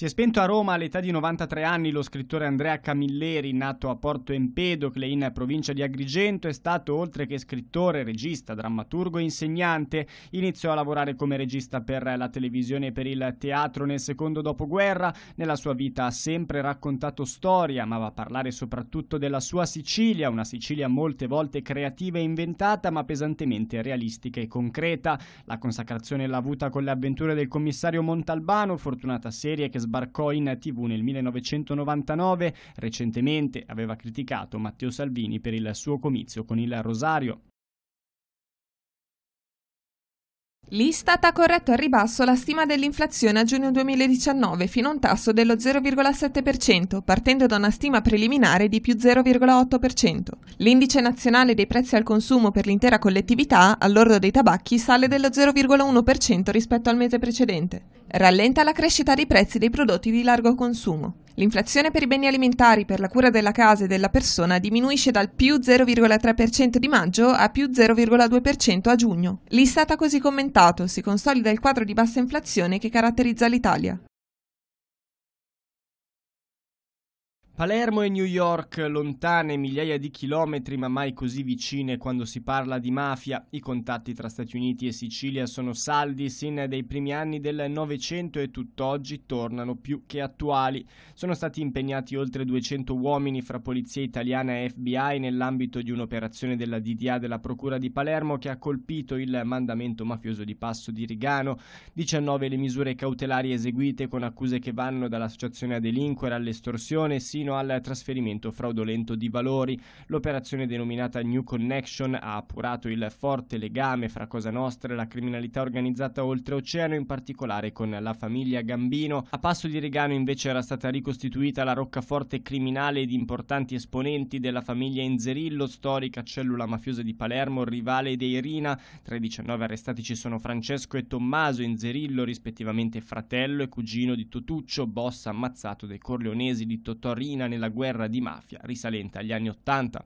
Si è spento a Roma all'età di 93 anni lo scrittore Andrea Camilleri, nato a Porto Empedocle in provincia di Agrigento, è stato oltre che scrittore, regista, drammaturgo e insegnante. Iniziò a lavorare come regista per la televisione e per il teatro nel secondo dopoguerra. Nella sua vita ha sempre raccontato storia, ma va a parlare soprattutto della sua Sicilia, una Sicilia molte volte creativa e inventata, ma pesantemente realistica e concreta. La consacrazione l'ha avuta con le avventure del commissario Montalbano, fortunata serie che sbagliò sbarcò in tv nel 1999, recentemente aveva criticato Matteo Salvini per il suo comizio con il Rosario. L'Istat ha corretto al ribasso la stima dell'inflazione a giugno 2019 fino a un tasso dello 0,7%, partendo da una stima preliminare di più 0,8%. L'indice nazionale dei prezzi al consumo per l'intera collettività, all'ordo dei tabacchi, sale dello 0,1% rispetto al mese precedente. Rallenta la crescita dei prezzi dei prodotti di largo consumo. L'inflazione per i beni alimentari per la cura della casa e della persona diminuisce dal più 0,3% di maggio a più 0,2% a giugno. L'Istat ha così commentato, si consolida il quadro di bassa inflazione che caratterizza l'Italia. Palermo e New York, lontane migliaia di chilometri ma mai così vicine quando si parla di mafia, i contatti tra Stati Uniti e Sicilia sono saldi sin dai primi anni del Novecento e tutt'oggi tornano più che attuali. Sono stati impegnati oltre 200 uomini fra polizia italiana e FBI nell'ambito di un'operazione della DDA della Procura di Palermo che ha colpito il mandamento mafioso di Passo di Rigano, 19 le misure cautelari eseguite con accuse che vanno dall'associazione a delinquere all'estorsione sino fino al trasferimento fraudolento di valori. L'operazione denominata New Connection ha appurato il forte legame fra Cosa Nostra e la criminalità organizzata oltreoceano, in particolare con la famiglia Gambino. A Passo di Regano invece era stata ricostituita la roccaforte criminale di importanti esponenti della famiglia Inzerillo, storica cellula mafiosa di Palermo, rivale dei Rina. Tra i 19 arrestati ci sono Francesco e Tommaso Inzerillo, rispettivamente fratello e cugino di Totuccio, boss ammazzato dai corleonesi di Totò Rina. Argentina nella guerra di mafia risalente agli anni Ottanta.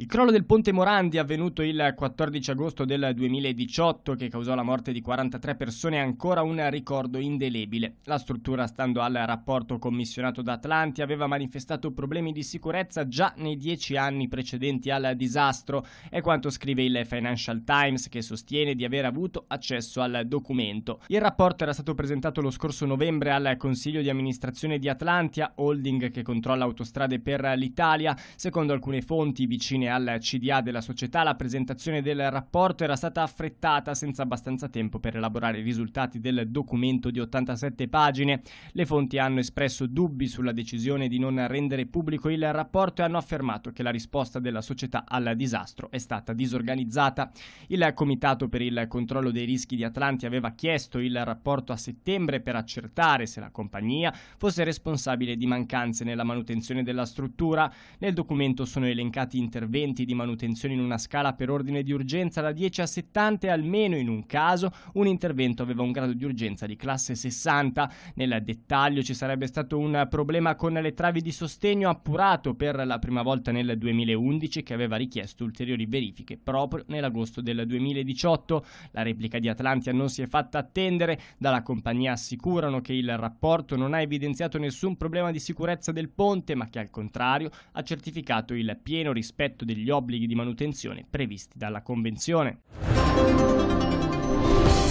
Il crollo del ponte Morandi avvenuto il 14 agosto del 2018 che causò la morte di 43 persone è ancora un ricordo indelebile. La struttura, stando al rapporto commissionato da Atlanti, aveva manifestato problemi di sicurezza già nei dieci anni precedenti al disastro, è quanto scrive il Financial Times che sostiene di aver avuto accesso al documento. Il rapporto era stato presentato lo scorso novembre al Consiglio di amministrazione di Atlantia, holding che controlla autostrade per l'Italia, secondo alcune fonti vicine al CDA della società, la presentazione del rapporto era stata affrettata senza abbastanza tempo per elaborare i risultati del documento di 87 pagine. Le fonti hanno espresso dubbi sulla decisione di non rendere pubblico il rapporto e hanno affermato che la risposta della società al disastro è stata disorganizzata. Il Comitato per il controllo dei rischi di Atlanti aveva chiesto il rapporto a settembre per accertare se la compagnia fosse responsabile di mancanze nella manutenzione della struttura. Nel documento sono elencati interventi interventi di manutenzione in una scala per ordine di urgenza da 10 a 70 e almeno in un caso un intervento aveva un grado di urgenza di classe 60. Nel dettaglio ci sarebbe stato un problema con le travi di sostegno appurato per la prima volta nel 2011 che aveva richiesto ulteriori verifiche proprio nell'agosto del 2018. La replica di Atlantia non si è fatta attendere, dalla compagnia assicurano che il rapporto non ha evidenziato nessun problema di sicurezza del ponte ma che al contrario ha certificato il pieno rispetto degli obblighi di manutenzione previsti dalla Convenzione.